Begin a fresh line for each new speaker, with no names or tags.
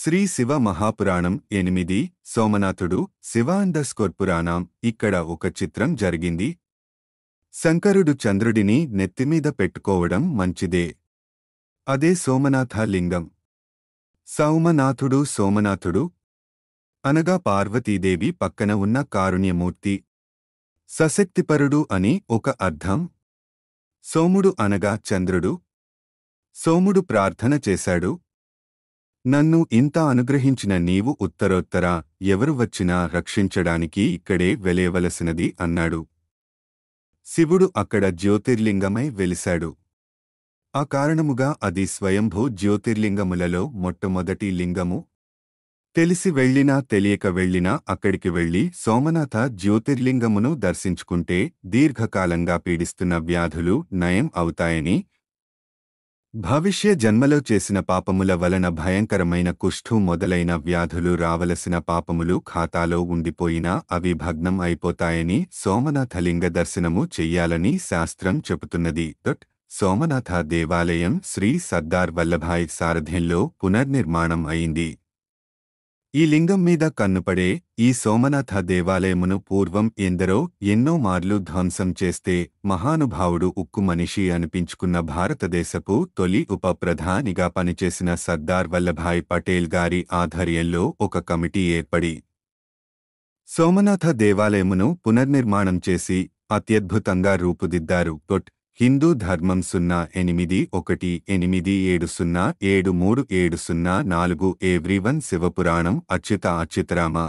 శ్రీ శివ మహాపురాణం ఎనిమిది సోమనాథుడు శివాండస్కోర్ పురాణం ఇక్కడ ఒక చిత్రం జరిగింది శంకరుడు చంద్రుడిని నెత్తిమీద పెట్టుకోవడం మంచిదే అదే సోమనాథ లింగం సోమనాథుడు అనగా పార్వతీదేవి పక్కన ఉన్న కారుణ్యమూర్తి సశక్తిపరుడు అని ఒక అర్థం సోముడు అనగా చంద్రుడు సోముడు ప్రార్థన చేశాడు నన్ను ఇంత అనుగ్రహించిన నీవు ఉత్తరోత్తర ఎవరు వచ్చినా రక్షించడానికి ఇక్కడే వెలేవలసినది అన్నాడు శివుడు అక్కడ జ్యోతిర్లింగమై వెలిశాడు ఆ కారణముగా అది స్వయంభూ జ్యోతిర్లింగములలో మొట్టమొదటి లింగము తెలిసి వెళ్లినా తెలియక వెళ్లినా అక్కడికి వెళ్లి సోమనాథ జ్యోతిర్లింగమును దర్శించుకుంటే దీర్ఘకాలంగా పీడిస్తున్న వ్యాధులు నయం అవుతాయని భవిష్య జన్మలో చేసిన పాపముల వలన భయంకరమైన కుష్ఠు మొదలైన వ్యాధులు రావలసిన పాపములు ఖాతాలో ఉండిపోయినా అవి భగ్నం అయిపోతాయని సోమనాథలింగ దర్శనము చెయ్యాలని శాస్త్రం చెబుతున్నది దొట్ సోమనాథ దేవాలయం శ్రీ సర్దార్ వల్లభాయ్ సారథ్యంలో పునర్నిర్మాణం అయింది ఈ లింగం మీద కన్నుపడే ఈ సోమనాథ దేవాలయమును పూర్వం ఎందరో ఎన్నో మార్లు ధ్వంసం చేస్తే మహానుభావుడు ఉక్కు మనిషి అనిపించుకున్న భారతదేశపు తొలి ఉప ప్రధానిగా పనిచేసిన సర్దార్ వల్లభాయ్ పటేల్ గారి ఆధ్వర్యంలో ఒక కమిటీ ఏర్పడి సోమనాథ దేవాలయమును పునర్నిర్మాణం చేసి అత్యద్భుతంగా రూపుదిద్దారు టొట్ హిందూ ధర్మం సున్నా ఎనిమిది ఒకటి ఎనిమిది ఏడు సున్నా ఏడు మూడు ఏడు సున్నా నాలుగు ఎవ్రీవన్ శివపురాణం అచ్యుత అచ్యుతరామ